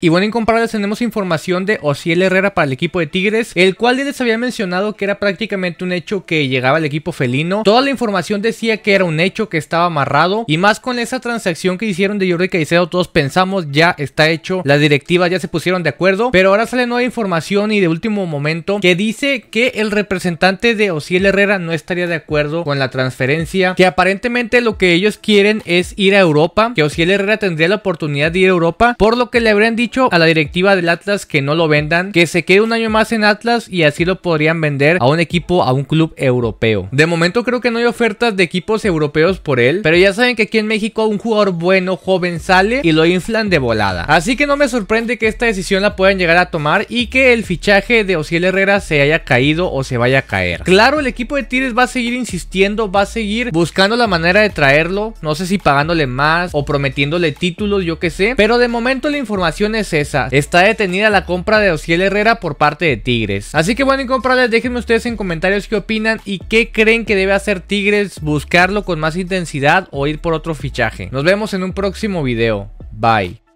Y bueno, incomparables tenemos información de Osiel Herrera para el equipo de Tigres, el cual les había mencionado que era prácticamente un hecho que llegaba al equipo felino. Toda la información decía que era un hecho que estaba amarrado y más con esa transacción que hicieron de Jordi Caicedo, todos pensamos ya está hecho, las directivas ya se pusieron de acuerdo, pero ahora sale nueva información y de último momento que dice que el representante de Osiel Herrera no estaría de acuerdo con la transferencia, que aparentemente lo que ellos quieren es ir a Europa, que Osiel Herrera tendría la oportunidad de ir a Europa, por lo que le habrían dicho a la directiva del Atlas que no lo vendan, que se quede un año más en Atlas y así lo podrían vender a un equipo, a un club europeo. De momento creo que no hay ofertas de equipos europeos por él, pero ya saben que aquí en México un jugador bueno, joven sale y lo inflan de volada. Así que no me sorprende que esta decisión la puedan llegar a tomar y que el fichaje de Osiel Herrera se haya caído o se vaya a caer. Claro, el equipo de tires va a seguir insistiendo, va a seguir buscando la manera de traerlo, no sé si pagándole más o prometiéndole títulos, yo que sé, pero de momento la información es es esa. Está detenida la compra de Ociel Herrera por parte de Tigres. Así que bueno, incomprables, déjenme ustedes en comentarios qué opinan y qué creen que debe hacer Tigres, buscarlo con más intensidad o ir por otro fichaje. Nos vemos en un próximo video. Bye.